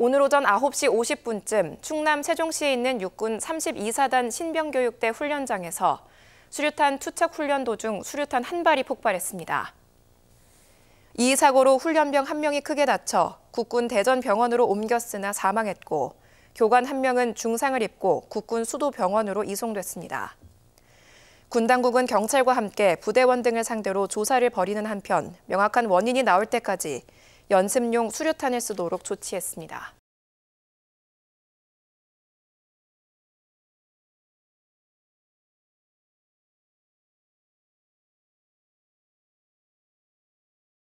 오늘 오전 9시 50분쯤 충남 세종시에 있는 육군 32사단 신병교육대 훈련장에서 수류탄 투척 훈련 도중 수류탄 한 발이 폭발했습니다. 이 사고로 훈련병 한 명이 크게 다쳐 국군 대전병원으로 옮겼으나 사망했고 교관 한 명은 중상을 입고 국군 수도병원으로 이송됐습니다. 군 당국은 경찰과 함께 부대원 등을 상대로 조사를 벌이는 한편 명확한 원인이 나올 때까지 연습용 수류탄을 쓰도록 조치했습니다.